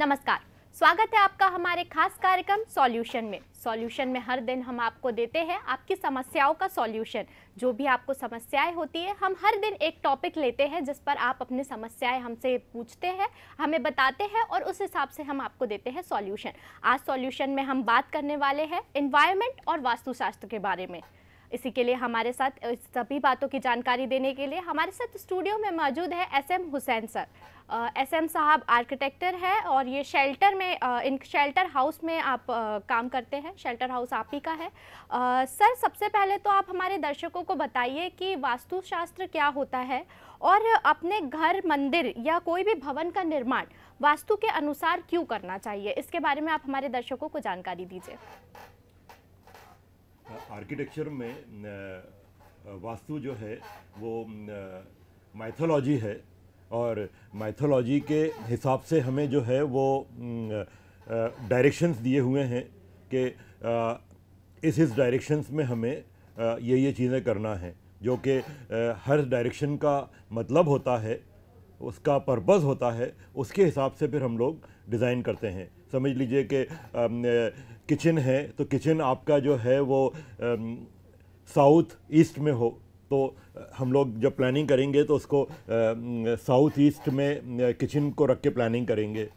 नमस्कार स्वागत है आपका हमारे खास कार्यक्रम सॉल्यूशन में सॉल्यूशन में हर दिन हम आपको देते हैं आपकी समस्याओं का सॉल्यूशन जो भी आपको समस्याएं होती है हम हर दिन एक टॉपिक लेते हैं जिस पर आप अपनी समस्याएं हमसे पूछते हैं हमें बताते हैं और उस हिसाब से हम आपको देते हैं सॉल्यूशन आज सॉल्यूशन में हम बात करने वाले हैं इन्वायरमेंट और वास्तुशास्त्र के बारे में इसी के लिए हमारे साथ सभी बातों की जानकारी देने के लिए हमारे साथ स्टूडियो में मौजूद है S M Hussain sir S M साहब आर्किटेक्टर है और ये शेल्टर में इन शेल्टर हाउस में आप काम करते हैं शेल्टर हाउस आप ही का है सर सबसे पहले तो आप हमारे दर्शकों को बताइए कि वास्तुशास्त्र क्या होता है और अपने घर मंदिर या कोई भी भवन का निर्माण वास्तु के अनुसार क्यों करना चाहिए इसके बारे में आप हमारे दर्शकों को जानकारी दीजिए आर्किटेक्चर में वास्तु जो है वो माइथोलॉजी है और माइथोलॉजी के हिसाब से हमें जो है वो डायरेक्शंस दिए हुए हैं कि इस इस डायरेक्शंस में हमें ये ये चीज़ें करना है जो कि हर डायरेक्शन का मतलब होता है उसका पर्पज़ होता है उसके हिसाब से फिर हम लोग डिज़ाइन करते हैं समझ लीजिए कि किचन है तो किचन आपका जो है वो साउथ ईस्ट में हो तो हम लोग जब प्लानिंग करेंगे तो उसको साउथ ईस्ट में किचन को रख के प्लानिंग करेंगे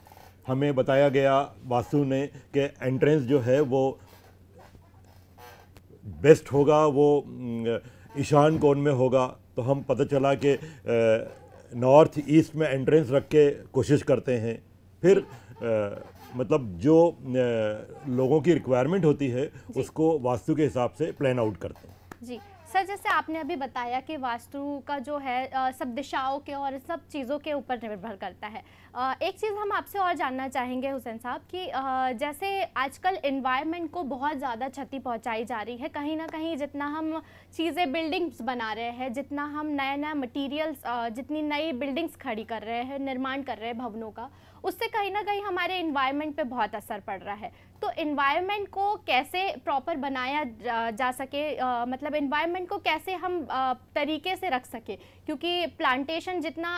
हमें बताया गया वासु ने कि एंट्रेंस जो है वो बेस्ट होगा वो ईशान कोण में होगा तो हम पता चला कि नॉर्थ ईस्ट में एंट्रेंस रख के कोशिश करते हैं फिर आ, मतलब जो लोगों की रिक्वायरमेंट होती है उसको वास्तु के हिसाब से प्लान आउट करते हैं जी सर जैसे आपने अभी बताया कि वास्तु का जो है आ, सब दिशाओं के और सब चीज़ों के ऊपर निर्भर करता है आ, एक चीज़ हम आपसे और जानना चाहेंगे हुसैन साहब कि आ, जैसे आजकल इन्वायरमेंट को बहुत ज़्यादा क्षति पहुंचाई जा रही है कहीं ना कहीं जितना हम चीज़ें बिल्डिंग्स बना रहे हैं जितना हम नया नया मटीरियल्स जितनी नई बिल्डिंग्स खड़ी कर रहे हैं निर्माण कर रहे हैं भवनों का उससे कहीं ना कहीं हमारे इन्वायरमेंट पर बहुत असर पड़ रहा है तो इन्वायरमेंट को कैसे प्रॉपर बनाया जा सके मतलब इन्वायरमेंट को कैसे हम तरीके से रख सके क्योंकि प्लांटेशन जितना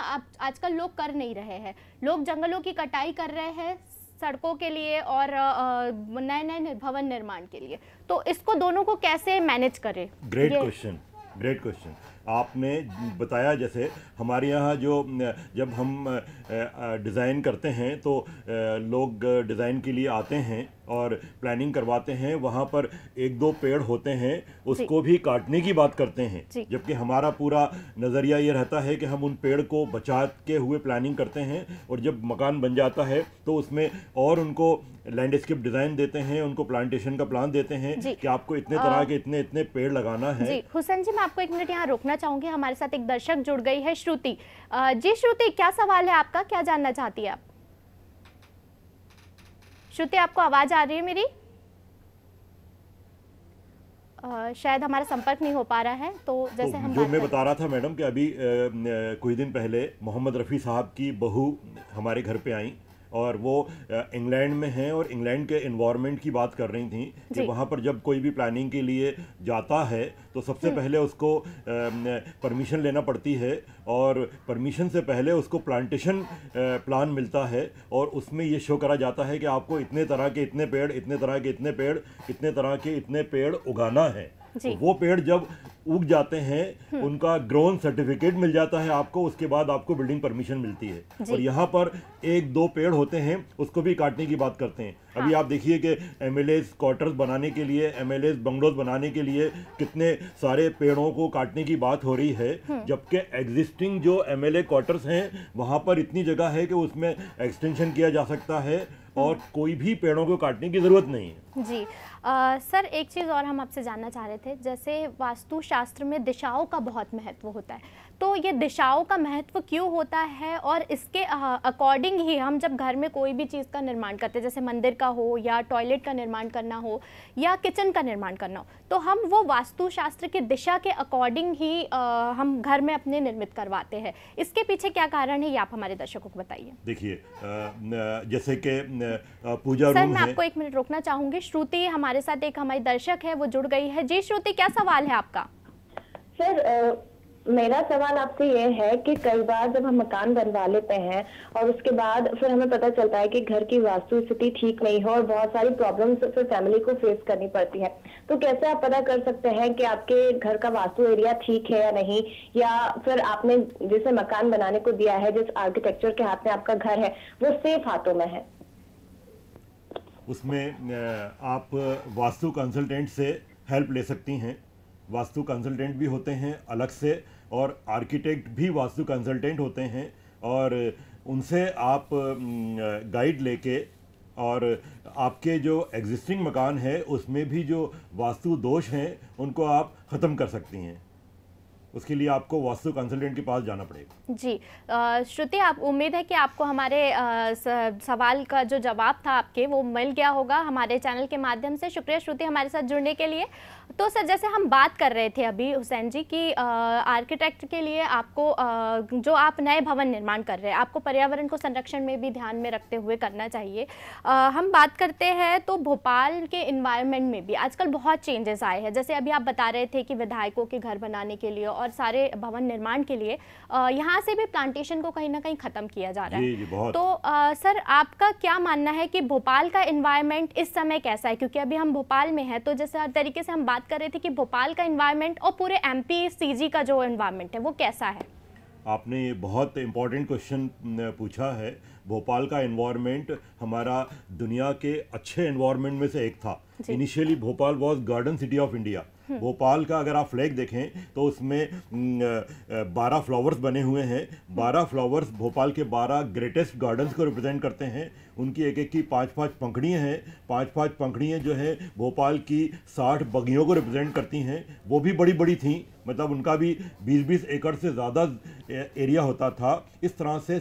आजकल लोग कर नहीं रहे हैं लोग जंगलों की कटाई कर रहे हैं सड़कों के लिए और नए नए भवन निर्माण के लिए तो इसको दोनों को कैसे मैनेज करें ग्रेट क्वेश्चन ग्रेट क्वेश्चन आपने बताया जैसे हमारे यहाँ जो जब हम डिज़ाइन करते हैं तो लोग डिज़ाइन के लिए आते हैं और प्लानिंग करवाते हैं वहाँ पर एक दो पेड़ होते हैं उसको भी काटने की बात करते हैं जबकि हमारा पूरा नज़रिया ये रहता है कि हम उन पेड़ को बचा के हुए प्लानिंग करते हैं और जब मकान बन जाता है तो उसमें और उनको लैंडस्केप डिज़ाइन देते हैं उनको प्लांटेशन का प्लान देते हैं कि आपको इतने तरह के इतने इतने पेड़ लगाना है हुसैन जी मैं आपको एक मिनट यहाँ रोकना चाहूँगी हमारे साथ एक दर्शक जुड़ गई है श्रुति जी श्रुति क्या सवाल है आपका क्या जानना चाहती है आप श्रुति आपको आवाज़ आ रही है मेरी आ, शायद हमारा संपर्क नहीं हो पा रहा है तो, तो जैसे तो हम जो मैं बता रहा था मैडम कि अभी कुछ दिन पहले मोहम्मद रफ़ी साहब की बहू हमारे घर पे आई और वो इंग्लैंड में हैं और इंग्लैंड के इन्वामेंट की बात कर रही थी कि वहाँ पर जब कोई भी प्लानिंग के लिए जाता है तो सबसे हम्म। पहले उसको परमिशन लेना पड़ती है और परमिशन से पहले उसको प्लांटेशन प्लान मिलता है और उसमें ये शो करा जाता है कि आपको इतने तरह के इतने पेड़ इतने तरह के इतने पेड़ इतने तरह के इतने पेड़ उगाना है तो वो पेड़ जब उग जाते हैं हम्म। उनका ग्रोन सर्टिफिकेट मिल जाता है आपको उसके बाद आपको बिल्डिंग परमिशन मिलती है और यहाँ पर एक दो पेड़ होते हैं उसको भी काटने की बात करते हैं हाँ। अभी आप देखिए कि एम एल क्वार्टर्स बनाने के लिए एम एल बंगलोज बनाने के लिए कितने सारे पेड़ों को काटने की बात हो रही है हम्म। जबकि एग्जिस्टिंग जो एम एल क्वार्टर्स हैं वहाँ पर इतनी जगह है कि उसमें एक्सटेंशन किया जा सकता है हम्म। और कोई भी पेड़ों को काटने की ज़रूरत नहीं है जी आ, सर एक चीज़ और हम आपसे जानना चाह रहे थे जैसे वास्तुशास्त्र में दिशाओं का बहुत महत्व होता है तो ये दिशाओं का महत्व क्यों होता है और इसके अकॉर्डिंग ही हम जब घर में कोई भी चीज़ का निर्माण करते हैं जैसे मंदिर का हो या टॉयलेट का निर्माण करना हो या किचन का निर्माण करना हो तो हम वो वास्तुशास्त्र की दिशा के अकॉर्डिंग ही आ, हम घर में अपने निर्मित करवाते हैं इसके पीछे क्या कारण है ये आप हमारे दर्शकों को बताइए देखिए जैसे कि पूजा सर मैं आपको एक मिनट रोकना चाहूँगी श्रुति हमारे साथ एक हमारी दर्शक है वो जुड़ गई है जी श्रुति क्या सवाल है आपका सर मेरा सवाल आपसे ये है कि कई बार जब हम मकान बनवा लेते हैं और उसके बाद फिर हमें पता चलता है कि घर की वास्तु स्थिति ठीक नहीं है और बहुत सारी प्रॉब्लम्स फिर फैमिली को फेस करनी पड़ती है तो कैसे आप पता कर सकते हैं कि आपके घर का वास्तु एरिया ठीक है या नहीं या फिर आपने जिसे मकान बनाने को दिया है जिस आर्किटेक्चर के हाथ में आपका घर है वो सेफ हाथों में है उसमें आप वास्तु कंसल्टेंट से हेल्प ले सकती हैं वास्तु कंसल्टेंट भी होते हैं अलग से और आर्किटेक्ट भी वास्तु कंसल्टेंट होते हैं और उनसे आप गाइड लेके और आपके जो एग्जिस्टिंग मकान है उसमें भी जो वास्तु दोष हैं उनको आप ख़त्म कर सकती हैं उसके लिए आपको वास्तु कंसल्टेंट के पास जाना पड़ेगा जी श्रुति आप उम्मीद है कि आपको हमारे सवाल का जो जवाब था आपके वो मिल गया होगा हमारे चैनल के माध्यम से शुक्रिया श्रुति हमारे साथ जुड़ने के लिए तो सर जैसे हम बात कर रहे थे अभी हुसैन जी की आर्किटेक्ट के लिए आपको आ, जो आप नए भवन निर्माण कर रहे हैं आपको पर्यावरण को संरक्षण में भी ध्यान में रखते हुए करना चाहिए आ, हम बात करते हैं तो भोपाल के इन्वायरमेंट में भी आजकल बहुत चेंजेस आए हैं जैसे अभी आप बता रहे थे कि विधायकों के घर बनाने के लिए और सारे भवन निर्माण के लिए यहाँ से भी प्लांटेशन को कहीं ना कहीं ख़त्म किया जा रहा है तो सर आपका क्या मानना है कि भोपाल का इन्वायरमेंट इस समय कैसा है क्योंकि अभी हम भोपाल में हैं तो हर तरीके से हम बात कर रहे थे कि भोपाल का इन्वायरमेंट और पूरे एम पी का जो इन्वायरमेंट है वो कैसा है आपने ये बहुत इम्पॉर्टेंट क्वेश्चन पूछा है भोपाल का इन्वायरमेंट हमारा दुनिया के अच्छे इन्वायरमेंट में से एक था initially Bhopal was garden city of India hmm. Bhopal का अगर आप फ्लैग देखें तो उसमें बारह फ्लावर्स बने हुए हैं हम्म। बारह फ्लावर्स भोपाल के बारह ग्रेटेस्ट गार्डन्स को रिप्रेजेंट करते हैं उनकी एक एक की पांच पांच पंखड़ियाँ हैं पांच पांच पंखड़ियाँ जो है भोपाल की साठ बगियों को रिप्रेजेंट करती हैं वो भी बड़ी बड़ी थीं मतलब उनका भी 20-20 एकड़ से ज़्यादा एरिया होता था इस तरह से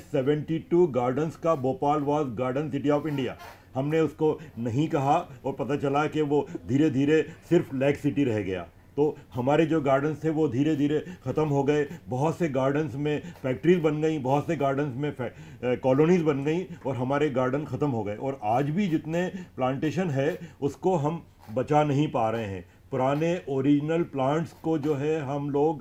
टू गार्डन्स का Bhopal was garden city of India हमने उसको नहीं कहा और पता चला कि वो धीरे धीरे सिर्फ लेग सिटी रह गया तो हमारे जो गार्डन्स थे वो धीरे धीरे ख़त्म हो गए बहुत से गार्डन्स में फैक्ट्रीज बन गई बहुत से गार्डन्स में कॉलोनीज़ बन गई और हमारे गार्डन ख़त्म हो गए और आज भी जितने प्लांटेशन है उसको हम बचा नहीं पा रहे हैं पुराने ओरिजिनल प्लांट्स को जो है हम लोग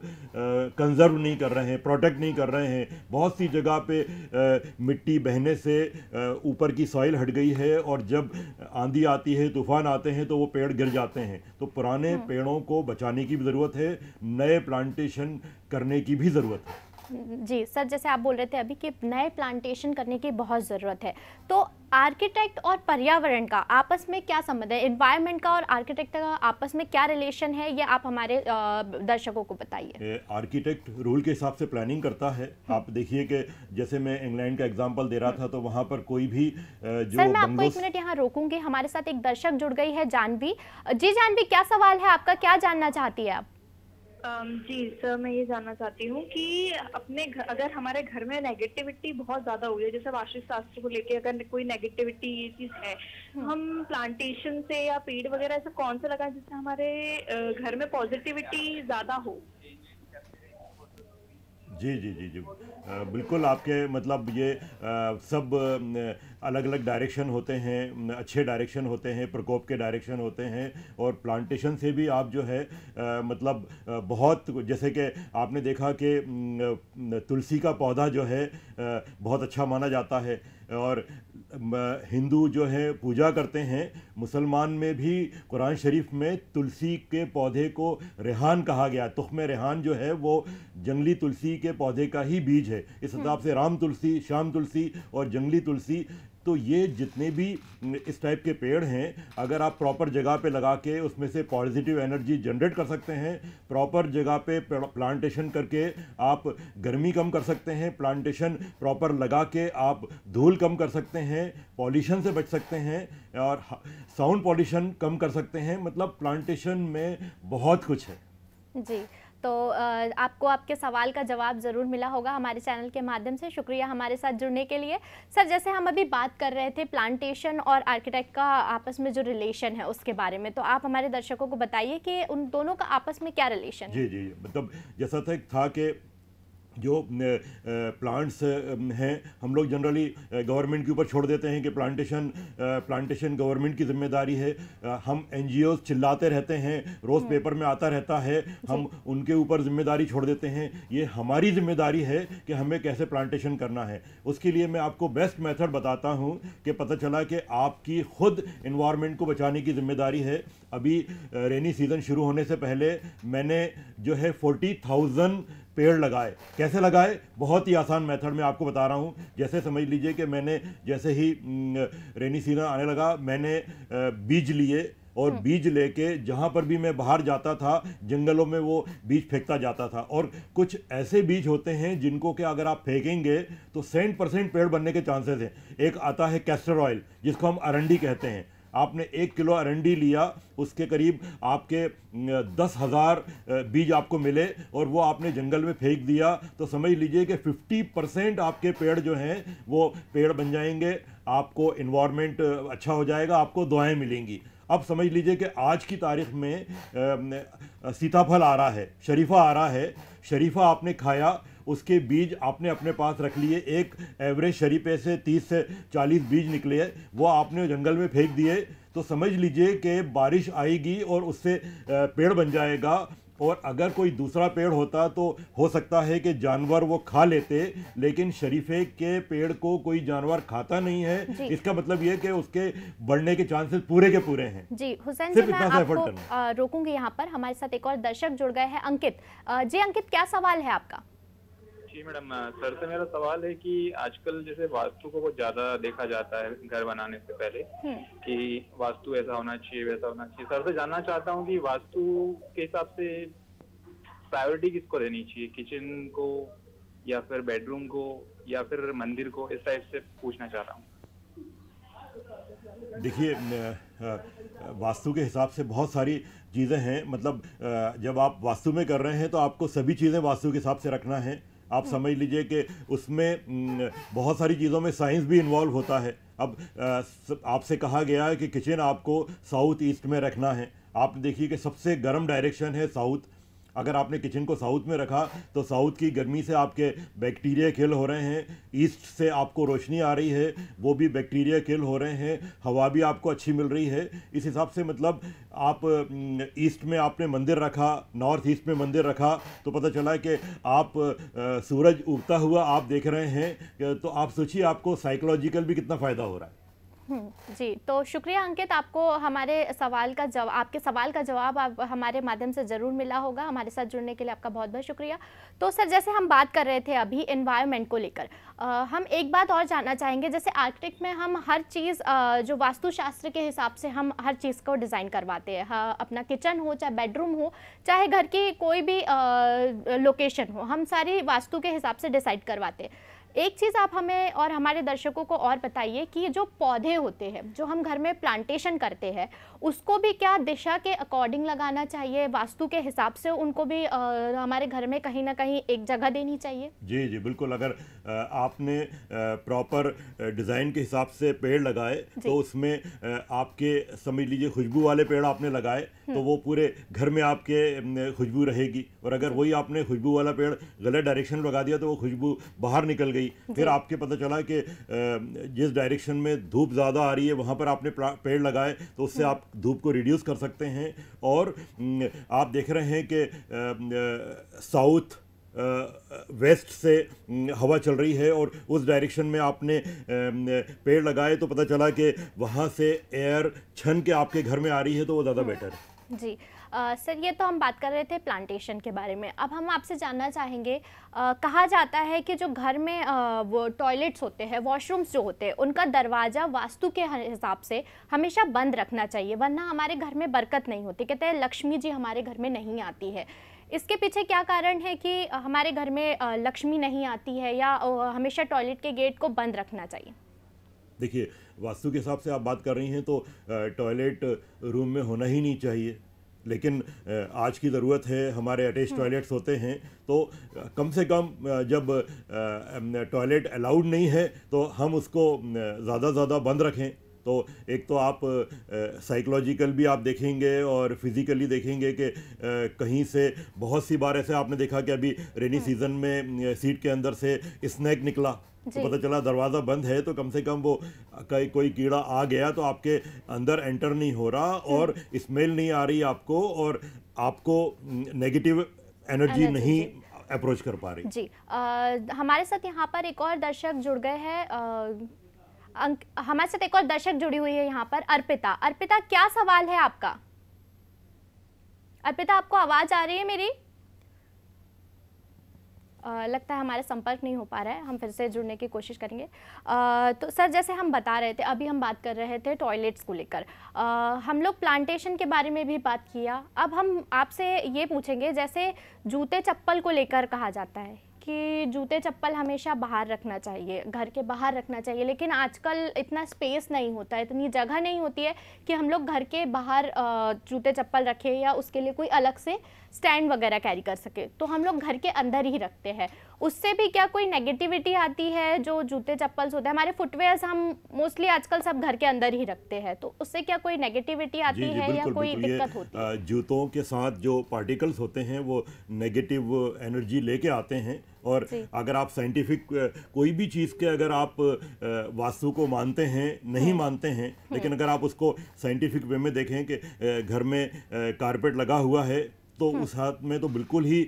कंजर्व नहीं कर रहे हैं प्रोटेक्ट नहीं कर रहे हैं बहुत सी जगह पे आ, मिट्टी बहने से ऊपर की सॉइल हट गई है और जब आंधी आती है तूफान आते हैं तो वो पेड़ गिर जाते हैं तो पुराने हाँ। पेड़ों को बचाने की भी ज़रूरत है नए प्लांटेशन करने की भी ज़रूरत है जी सर जैसे आप बोल रहे थे अभी कि नए प्लांटेशन करने की बहुत ज़रूरत है तो आर्किटेक्ट और पर्यावरण का आपस में क्या संबंध है इन्वायरमेंट का और आर्किटेक्ट का आपस में क्या रिलेशन है ये आप हमारे दर्शकों को बताइए आर्किटेक्ट रूल के हिसाब से प्लानिंग करता है हम्म। आप देखिए कि जैसे मैं इंग्लैंड का एग्जांपल दे रहा हम्म। था तो वहाँ पर कोई भी जो सर मैं आपको एक मिनट यहाँ रोकूंगी हमारे साथ एक दर्शक जुड़ गई है जानवी जी जानवी क्या सवाल है आपका क्या जानना चाहती है आप जी सर मैं ये जानना चाहती हूँ कि अपने घर अगर हमारे घर में नेगेटिविटी बहुत ज्यादा हुई है जैसे वार्षिक शास्त्र को लेके अगर कोई नेगेटिविटी ये चीज है हाँ। हम प्लांटेशन से या पेड़ वगैरह ऐसा कौन सा लगा जिससे हमारे घर में पॉजिटिविटी ज्यादा हो जी जी जी जी बिल्कुल आपके मतलब ये सब अलग अलग डायरेक्शन होते हैं अच्छे डायरेक्शन होते हैं प्रकोप के डायरेक्शन होते हैं और प्लांटेशन से भी आप जो है आ, मतलब बहुत जैसे कि आपने देखा कि तुलसी का पौधा जो है आ, बहुत अच्छा माना जाता है और हिंदू जो है पूजा करते हैं मुसलमान में भी कुरान शरीफ में तुलसी के पौधे को रेहान कहा गया तुख्म रेहान जो है वो जंगली तुलसी के पौधे का ही बीज है इस हिसाब हम्म। से राम तुलसी श्याम तुलसी और जंगली तुलसी तो ये जितने भी इस टाइप के पेड़ हैं अगर आप प्रॉपर जगह पे लगा के उसमें से पॉजिटिव एनर्जी जनरेट कर सकते हैं प्रॉपर जगह पे प्लांटेशन करके आप गर्मी कम कर सकते हैं प्लांटेशन प्रॉपर लगा के आप धूल कम कर सकते हैं पॉल्यूशन से बच सकते हैं और साउंड पॉल्यूशन कम कर सकते हैं मतलब प्लांटेशन में बहुत कुछ है जी तो आपको आपके सवाल का जवाब ज़रूर मिला होगा हमारे चैनल के माध्यम से शुक्रिया हमारे साथ जुड़ने के लिए सर जैसे हम अभी बात कर रहे थे प्लांटेशन और आर्किटेक्ट का आपस में जो रिलेशन है उसके बारे में तो आप हमारे दर्शकों को बताइए कि उन दोनों का आपस में क्या रिलेशन है जी जी मतलब जैसा था कि जो प्लांट्स हैं हम लोग जनरली गवर्नमेंट के ऊपर छोड़ देते हैं कि प्लांटेशन प्लांटेशन गवर्नमेंट की जिम्मेदारी है हम एन चिल्लाते रहते हैं रोज़ पेपर हम्म। में आता रहता है हम उनके ऊपर जिम्मेदारी छोड़ देते हैं ये हमारी जिम्मेदारी है कि हमें कैसे प्लांटेशन करना है उसके लिए मैं आपको बेस्ट मैथड बताता हूँ कि पता चला कि आपकी खुद इन्वायरमेंट को बचाने की जिम्मेदारी है अभी रेनी सीज़न शुरू होने से पहले मैंने जो है फोर्टी थाउजेंड पेड़ लगाए कैसे लगाए बहुत ही आसान मेथड में आपको बता रहा हूँ जैसे समझ लीजिए कि मैंने जैसे ही रेनी सीज़न आने लगा मैंने बीज लिए और हम्म। बीज लेके जहाँ पर भी मैं बाहर जाता था जंगलों में वो बीज फेंकता जाता था और कुछ ऐसे बीज होते हैं जिनको कि अगर आप फेंकेंगे तो सेंट परसेंट पेड़ बनने के चांसेस हैं एक आता है कैस्टर ऑयल जिसको हम अरंडी कहते हैं आपने एक किलो अरंडी लिया उसके करीब आपके दस हज़ार बीज आपको मिले और वो आपने जंगल में फेंक दिया तो समझ लीजिए कि फिफ्टी परसेंट आपके पेड़ जो हैं वो पेड़ बन जाएंगे आपको इन्वामेंट अच्छा हो जाएगा आपको दुआएं मिलेंगी अब समझ लीजिए कि आज की तारीख में सीताफल आ रहा है शरीफा आ रहा है शरीफा आपने खाया उसके बीज आपने अपने पास रख लिए एक एवरेज शरीफे से तीस से चालीस बीज निकले वो आपने जंगल में फेंक दिए तो समझ लीजिए कि बारिश आएगी और उससे पेड़ बन जाएगा और अगर कोई दूसरा पेड़ होता तो हो सकता है कि जानवर वो खा लेते लेकिन शरीफे के पेड़ को कोई जानवर खाता नहीं है इसका मतलब ये कि उसके बढ़ने के चांसेस पूरे के पूरे हैं जी हुसैन जी मैं आपको रोकूंगी यहाँ पर हमारे साथ एक और दर्शक जुड़ गए हैं अंकित जी अंकित क्या सवाल है आपका जी मैडम सर से मेरा सवाल है कि आजकल जैसे वास्तु को बहुत ज्यादा देखा जाता है घर बनाने से पहले हम्म। कि वास्तु ऐसा होना चाहिए वैसा होना चाहिए सर से जानना चाहता हूँ कि वास्तु के हिसाब से प्रायोरिटी किसको देनी चाहिए किचन को या फिर बेडरूम को या फिर मंदिर को इस टाइप से पूछना चाह रहा हूँ देखिए वास्तु के हिसाब से बहुत सारी चीज़ें हैं मतलब जब आप वास्तु में कर रहे हैं तो आपको सभी चीज़ें वास्तु के हिसाब से रखना है आप समझ लीजिए कि उसमें बहुत सारी चीज़ों में साइंस भी इन्वॉल्व होता है अब आपसे कहा गया है कि किचन आपको साउथ ईस्ट में रखना है आप देखिए कि सबसे गर्म डायरेक्शन है साउथ अगर आपने किचन को साउथ में रखा तो साउथ की गर्मी से आपके बैक्टीरिया किल हो रहे हैं ईस्ट से आपको रोशनी आ रही है वो भी बैक्टीरिया किल हो रहे हैं हवा भी आपको अच्छी मिल रही है इस हिसाब से मतलब आप ईस्ट में आपने मंदिर रखा नॉर्थ ईस्ट में मंदिर रखा तो पता चला कि आप सूरज उगता हुआ आप देख रहे हैं तो आप सोचिए आपको साइकोलॉजिकल भी कितना फ़ायदा हो रहा है हम्म, जी तो शुक्रिया अंकित आपको हमारे सवाल का जवाब आपके सवाल का जवाब आप हमारे माध्यम से ज़रूर मिला होगा हमारे साथ जुड़ने के लिए आपका बहुत बहुत शुक्रिया तो सर जैसे हम बात कर रहे थे अभी इन्वायरमेंट को लेकर हम एक बात और जानना चाहेंगे जैसे आर्किटेक्ट में हम हर चीज़ जो वास्तुशास्त्र के हिसाब से हम हर चीज़ को डिज़ाइन करवाते हैं हाँ, अपना किचन हो चाहे बेडरूम हो चाहे घर की कोई भी लोकेशन हो हम सारी वास्तु के हिसाब से डिसाइड करवाते हैं एक चीज़ आप हमें और हमारे दर्शकों को और बताइए कि जो पौधे होते हैं जो हम घर में प्लांटेशन करते हैं उसको भी क्या दिशा के अकॉर्डिंग लगाना चाहिए वास्तु के हिसाब से उनको भी आ, हमारे घर में कहीं ना कहीं एक जगह देनी चाहिए जी जी बिल्कुल अगर आप आपने प्रॉपर डिज़ाइन के हिसाब से पेड़ लगाए तो उसमें आपके समझ लीजिए खुशबू वाले पेड़ आपने लगाए तो हम्म। वो पूरे घर में आपके खुशबू रहेगी और अगर वही आपने खुशबू वाला पेड़ गलत डायरेक्शन में लगा दिया तो वो खुशबू बाहर निकल गई फिर आपके पता चला कि जिस डायरेक्शन में धूप ज़्यादा आ रही है वहाँ पर आपने पेड़ लगाए तो उससे हम्म। आप धूप को रिड्यूस कर सकते हैं और आप देख रहे हैं कि साउथ वेस्ट से हवा चल रही है और उस डायरेक्शन में आपने पेड़ लगाए तो पता चला कि वहाँ से एयर छन के आपके घर में आ रही है तो वो ज़्यादा हाँ। बेटर है जी आ, सर ये तो हम बात कर रहे थे प्लांटेशन के बारे में अब हम आपसे जानना चाहेंगे आ, कहा जाता है कि जो घर में आ, वो टॉयलेट्स होते हैं वॉशरूम्स जो होते हैं उनका दरवाज़ा वास्तु के हिसाब से हमेशा बंद रखना चाहिए वरना हमारे घर में बरकत नहीं होती कहते हैं लक्ष्मी जी हमारे घर में नहीं आती है इसके पीछे क्या कारण है कि हमारे घर में लक्ष्मी नहीं आती है या हमेशा टॉयलेट के गेट को बंद रखना चाहिए देखिए वास्तु के हिसाब से आप बात कर रही हैं तो टॉयलेट रूम में होना ही नहीं चाहिए लेकिन आज की ज़रूरत है हमारे अटैच हम्म। टॉयलेट्स होते हैं तो कम से कम जब टॉयलेट अलाउड नहीं है तो हम उसको ज़्यादा ज़्यादा बंद रखें तो एक तो आप साइकोलॉजिकल भी आप देखेंगे और फिज़िकली देखेंगे कि कहीं से बहुत सी बार ऐसे आपने देखा कि अभी रेनी सीज़न हाँ। में सीट के अंदर से स्नैक निकला तो पता चला दरवाज़ा बंद है तो कम से कम वो कहीं कोई कीड़ा आ गया तो आपके अंदर एंटर नहीं हो रहा हाँ। और स्मेल नहीं आ रही आपको और आपको नेगेटिव एनर्जी नहीं अप्रोच कर पा रही जी आ, हमारे साथ यहाँ पर एक और दर्शक जुड़ गए हैं हमारे साथ एक और दर्शक जुड़ी हुई है यहाँ पर अर्पिता अर्पिता क्या सवाल है आपका अर्पिता आपको आवाज़ आ रही है मेरी आ, लगता है हमारा संपर्क नहीं हो पा रहा है हम फिर से जुड़ने की कोशिश करेंगे आ, तो सर जैसे हम बता रहे थे अभी हम बात कर रहे थे टॉयलेट्स को लेकर हम लोग प्लांटेशन के बारे में भी बात किया अब हम आपसे ये पूछेंगे जैसे जूते चप्पल को लेकर कहा जाता है कि जूते चप्पल हमेशा बाहर रखना चाहिए घर के बाहर रखना चाहिए लेकिन आजकल इतना स्पेस नहीं होता है इतनी जगह नहीं होती है कि हम लोग घर के बाहर जूते चप्पल रखें या उसके लिए कोई अलग से स्टैंड वगैरह कैरी कर सके तो हम लोग घर के अंदर ही रखते हैं उससे भी क्या कोई नेगेटिविटी आती है जो जूते चप्पल्स होते हैं हमारे फुटवेयर्स हम मोस्टली आजकल सब घर के अंदर ही रखते हैं तो उससे क्या कोई नेगेटिविटी आती जी, जी, है या कोई दिक्कत होती है जूतों के साथ जो पार्टिकल्स होते हैं वो नेगेटिव एनर्जी लेके आते हैं और अगर आप साइंटिफिक कोई भी चीज़ के अगर आप वास्तु को मानते हैं नहीं मानते हैं लेकिन अगर आप उसको साइंटिफिक वे में देखें कि घर में कारपेट लगा हुआ है तो हाँ। उस हाथ में तो बिल्कुल ही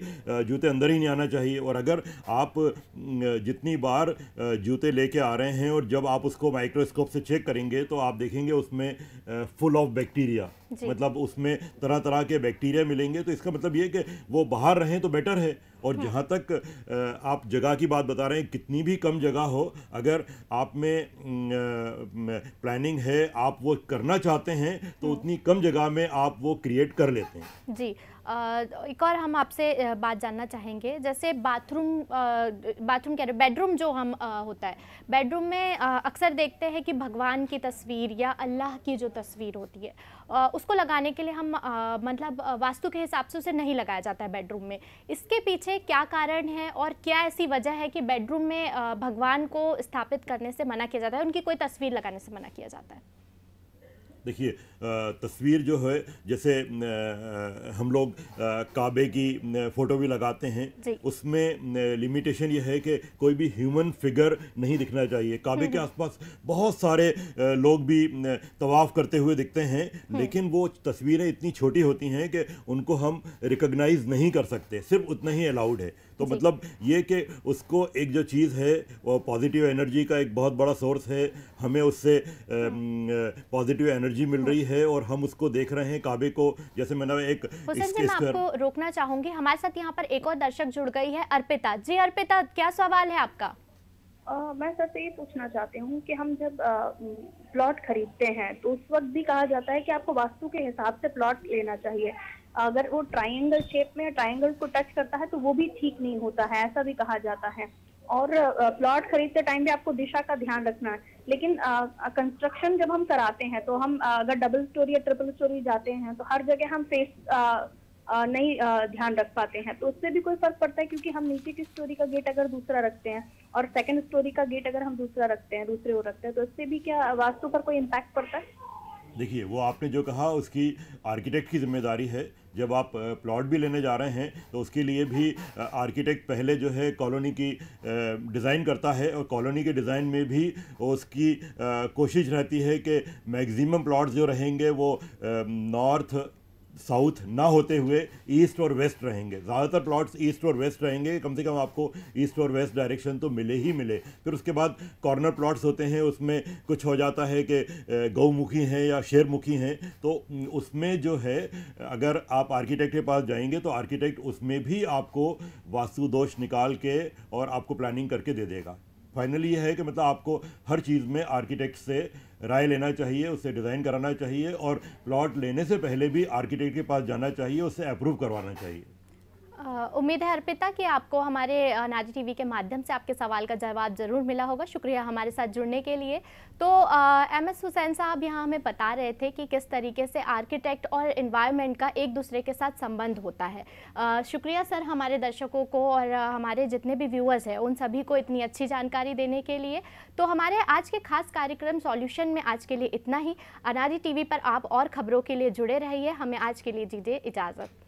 जूते अंदर ही नहीं आना चाहिए और अगर आप जितनी बार जूते लेके आ रहे हैं और जब आप उसको माइक्रोस्कोप से चेक करेंगे तो आप देखेंगे उसमें फुल ऑफ बैक्टीरिया मतलब उसमें तरह तरह के बैक्टीरिया मिलेंगे तो इसका मतलब ये कि वो बाहर रहें तो बेटर है और हाँ। जहाँ तक आप जगह की बात बता रहे हैं कितनी भी कम जगह हो अगर आप में प्लानिंग है आप वो करना चाहते हैं तो हाँ। उतनी कम जगह में आप वो क्रिएट कर लेते हैं जी एक और हम आपसे बात जानना चाहेंगे जैसे बाथरूम बाथरूम कह रहे बेडरूम जो हम होता है बेडरूम में अक्सर देखते हैं कि भगवान की तस्वीर या अल्लाह की जो तस्वीर होती है उसको लगाने के लिए हम मतलब वास्तु के हिसाब से उसे नहीं लगाया जाता है बेडरूम में इसके पीछे क्या कारण है और क्या ऐसी वजह है कि बेडरूम में भगवान को स्थापित करने से मना किया जाता है उनकी कोई तस्वीर लगाने से मना किया जाता है देखिए तस्वीर जो है जैसे हम लोग काबे की फ़ोटो भी लगाते हैं उसमें लिमिटेशन ये है कि कोई भी ह्यूमन फिगर नहीं दिखना चाहिए काबे के हम्म। आसपास बहुत सारे लोग भी तवाफ़ करते हुए दिखते हैं हम्म। लेकिन वो तस्वीरें इतनी छोटी होती हैं कि उनको हम रिकग्नाइज़ नहीं कर सकते सिर्फ उतना ही अलाउड है तो मतलब ये कि उसको एक जो चीज़ है वो पॉजिटिव एनर्जी का एक बहुत बड़ा सोर्स है हमें उससे पॉजिटिव हाँ। एनर्जी मिल रही हाँ। है और हम उसको देख रहे हैं काबे को जैसे मैंने एक आपको रोकना चाहूंगी हमारे साथ यहाँ पर एक और दर्शक जुड़ गई है अर्पिता जी अर्पिता क्या सवाल है आपका Uh, मैं सर से ये पूछना चाहती हूँ कि हम जब प्लॉट uh, खरीदते हैं तो उस वक्त भी कहा जाता है कि आपको वास्तु के हिसाब से प्लॉट लेना चाहिए अगर वो ट्राइंगल शेप में ट्राइंगल को टच करता है तो वो भी ठीक नहीं होता है ऐसा भी कहा जाता है और प्लॉट खरीदते टाइम भी आपको दिशा का ध्यान रखना है लेकिन कंस्ट्रक्शन जब हम कराते हैं तो हम अगर डबल स्टोरी या ट्रिपल स्टोरी जाते हैं तो हर जगह हम फेस नहीं ध्यान रख पाते हैं तो उससे भी कोई फर्क पड़ता है क्योंकि हम नीचे की स्टोरी का गेट अगर दूसरा रखते हैं और सेकंड स्टोरी का गेट अगर हम दूसरा रखते हैं दूसरे ओर रखते हैं तो उससे भी क्या वास्तु पर कोई इम्पैक्ट पड़ता है देखिए वो आपने जो कहा उसकी आर्किटेक्ट की जिम्मेदारी है जब आप प्लॉट भी लेने जा रहे हैं तो उसके लिए भी आर्किटेक्ट पहले जो है कॉलोनी की डिज़ाइन करता है और कॉलोनी के डिज़ाइन में भी उसकी कोशिश रहती है कि मैक्सिमम प्लॉट्स जो रहेंगे वो नॉर्थ साउथ ना होते हुए ईस्ट और वेस्ट रहेंगे ज़्यादातर प्लॉट्स ईस्ट और वेस्ट रहेंगे कम से कम आपको ईस्ट और वेस्ट डायरेक्शन तो मिले ही मिले फिर उसके बाद कॉर्नर प्लॉट्स होते हैं उसमें कुछ हो जाता है कि गौमुखी हैं या शेरमुखी हैं तो उसमें जो है अगर आप आर्किटेक्ट के पास जाएंगे तो आर्किटेक्ट उसमें भी आपको वास्तुदोष निकाल के और आपको प्लानिंग करके दे देगा फाइनली ये है कि मतलब आपको हर चीज़ में आर्किटेक्ट से राय लेना चाहिए उससे डिज़ाइन कराना चाहिए और प्लॉट लेने से पहले भी आर्किटेक्ट के पास जाना चाहिए उससे अप्रूव करवाना चाहिए उम्मीद है अर्पिता कि आपको हमारे नाजी टीवी के माध्यम से आपके सवाल का जवाब ज़रूर मिला होगा शुक्रिया हमारे साथ जुड़ने के लिए तो एम एस हुसैन साहब यहाँ हमें बता रहे थे कि किस तरीके से आर्किटेक्ट और इन्वायरमेंट का एक दूसरे के साथ संबंध होता है आ, शुक्रिया सर हमारे दर्शकों को और हमारे जितने भी व्यूअर्स हैं उन सभी को इतनी अच्छी जानकारी देने के लिए तो हमारे आज के खास कार्यक्रम सॉल्यूशन में आज के लिए इतना ही अनाजी टीवी पर आप और खबरों के लिए जुड़े रहिए हमें आज के लिए दीजिए इजाज़त